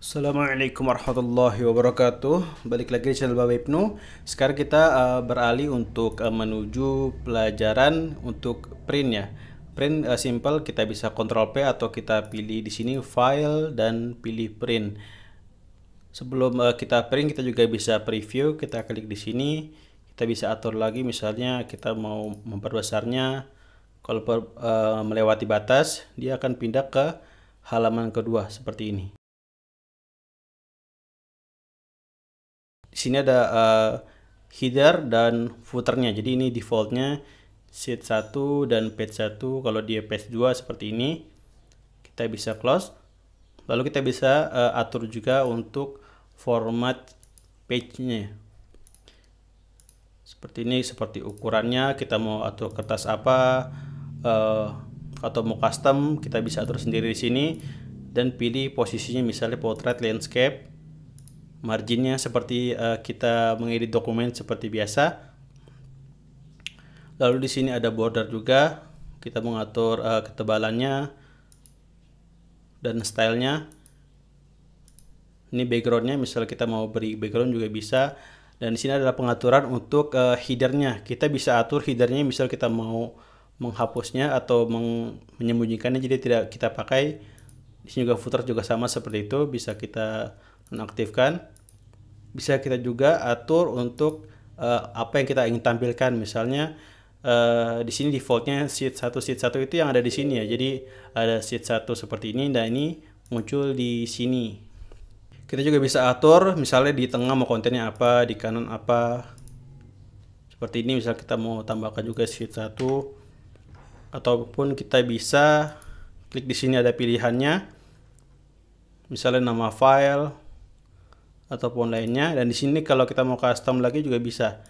Assalamualaikum warahmatullahi wabarakatuh Balik lagi di channel Bapak Ibnu Sekarang kita uh, beralih untuk uh, menuju pelajaran untuk print ya Print uh, simple kita bisa Ctrl P atau kita pilih di sini file dan pilih print Sebelum uh, kita print kita juga bisa preview Kita klik di sini Kita bisa atur lagi misalnya kita mau memperbesarnya Kalau uh, melewati batas dia akan pindah ke halaman kedua seperti ini di sini ada uh, header dan footernya. Jadi ini defaultnya sheet 1 dan page 1. Kalau dia page 2 seperti ini, kita bisa close. Lalu kita bisa uh, atur juga untuk format page-nya. Seperti ini, seperti ukurannya, kita mau atur kertas apa, uh, atau mau custom, kita bisa atur sendiri di sini. Dan pilih posisinya misalnya portrait landscape marginnya seperti uh, kita mengedit dokumen seperti biasa lalu di sini ada border juga kita mengatur uh, ketebalannya dan stylenya ini backgroundnya misal kita mau beri background juga bisa dan di sini adalah pengaturan untuk uh, headernya kita bisa atur headernya misal kita mau menghapusnya atau meng menyembunyikannya jadi tidak kita pakai di sini juga footer juga sama seperti itu bisa kita nonaktifkan bisa kita juga atur untuk uh, apa yang kita ingin tampilkan misalnya uh, di sini defaultnya sheet 1 sheet 1 itu yang ada di sini ya jadi ada sheet 1 seperti ini dan ini muncul di sini kita juga bisa atur misalnya di tengah mau kontennya apa di kanan apa seperti ini misal kita mau tambahkan juga sheet 1 ataupun kita bisa klik di sini ada pilihannya misalnya nama file ataupun lainnya dan di sini kalau kita mau custom lagi juga bisa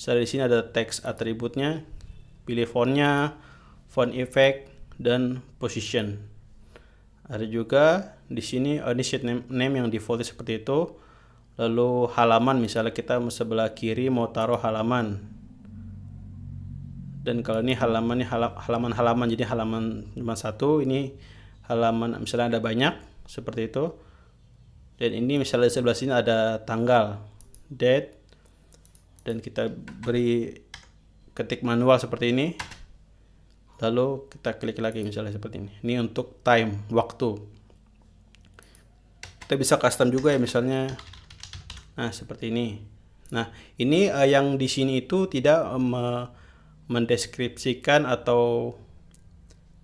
misalnya di sini ada teks atributnya pilih fontnya font effect dan position ada juga di sini oh, ini sheet name, name yang default seperti itu lalu halaman misalnya kita sebelah kiri mau taruh halaman dan kalau ini halamannya halaman halaman jadi halaman cuma satu ini halaman misalnya ada banyak seperti itu dan ini misalnya di sebelah sini ada tanggal date dan kita beri ketik manual seperti ini lalu kita klik lagi misalnya seperti ini ini untuk time waktu kita bisa custom juga ya misalnya nah seperti ini nah ini uh, yang di sini itu tidak um, mendeskripsikan atau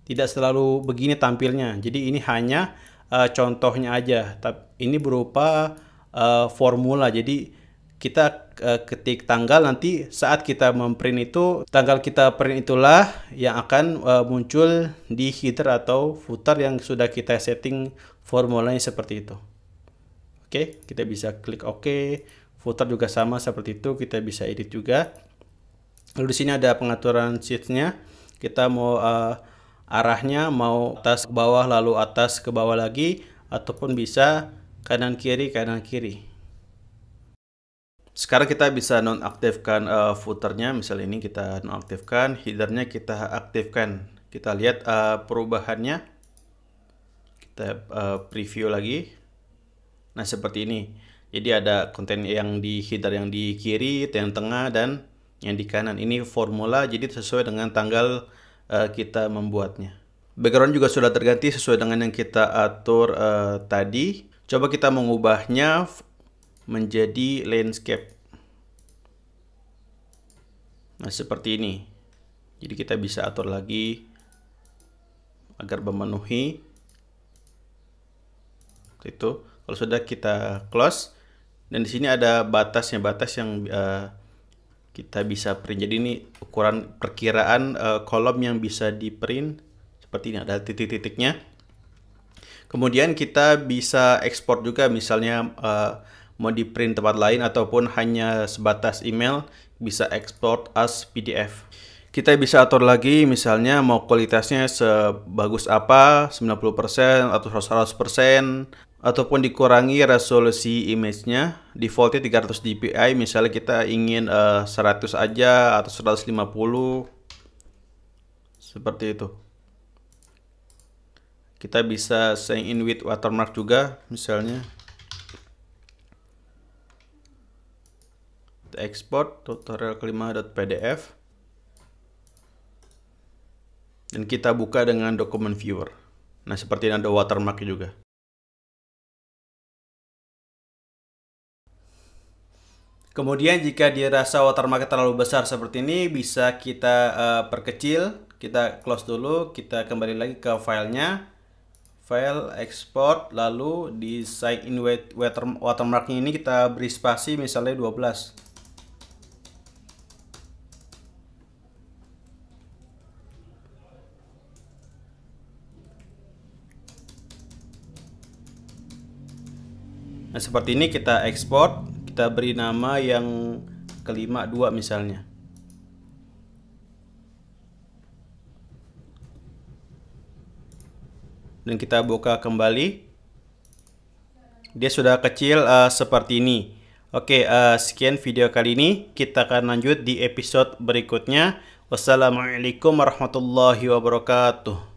tidak selalu begini tampilnya jadi ini hanya uh, contohnya aja. tapi Ini berupa uh, formula. Jadi kita uh, ketik tanggal nanti saat kita memprint itu tanggal kita print itulah yang akan uh, muncul di header atau footer yang sudah kita setting formulanya seperti itu. Oke, okay, kita bisa klik OK. Footer juga sama seperti itu, kita bisa edit juga. Lalu di sini ada pengaturan sheetsnya. Kita mau uh, arahnya mau atas ke bawah lalu atas ke bawah lagi ataupun bisa kanan kiri kanan kiri. Sekarang kita bisa nonaktifkan uh, footernya, misal ini kita nonaktifkan, headernya kita aktifkan. Kita lihat uh, perubahannya. Kita uh, preview lagi. Nah, seperti ini. Jadi ada konten yang di header yang di kiri, yang tengah dan yang di kanan. Ini formula jadi sesuai dengan tanggal uh, kita membuatnya. Background juga sudah terganti sesuai dengan yang kita atur uh, tadi. Coba kita mengubahnya menjadi landscape. Nah, seperti ini. Jadi kita bisa atur lagi agar memenuhi itu. Kalau sudah kita close dan di sini ada batasnya, batas yang uh, kita bisa print. Jadi ini ukuran perkiraan uh, kolom yang bisa di print seperti ini ada titik-titiknya. Kemudian kita bisa ekspor juga misalnya uh, mau di print tempat lain ataupun hanya sebatas email bisa export as PDF kita bisa atur lagi misalnya mau kualitasnya sebagus apa 90% atau 100% ataupun dikurangi resolusi image-nya defaultnya 300 dpi misalnya kita ingin uh, eh, 100 aja atau 150 seperti itu kita bisa sign in with watermark juga misalnya export tutorial kelima.pdf dan kita buka dengan dokumen viewer. Nah, seperti ini ada watermark juga. Kemudian jika dirasa watermark terlalu besar seperti ini, bisa kita uh, perkecil. Kita close dulu, kita kembali lagi ke filenya. File, export, lalu di sign in watermark ini kita beri spasi misalnya 12. Nah, seperti ini kita ekspor, kita beri nama yang kelima dua misalnya. Dan kita buka kembali. Dia sudah kecil uh, seperti ini. Oke, uh, sekian video kali ini. Kita akan lanjut di episode berikutnya. Wassalamualaikum warahmatullahi wabarakatuh.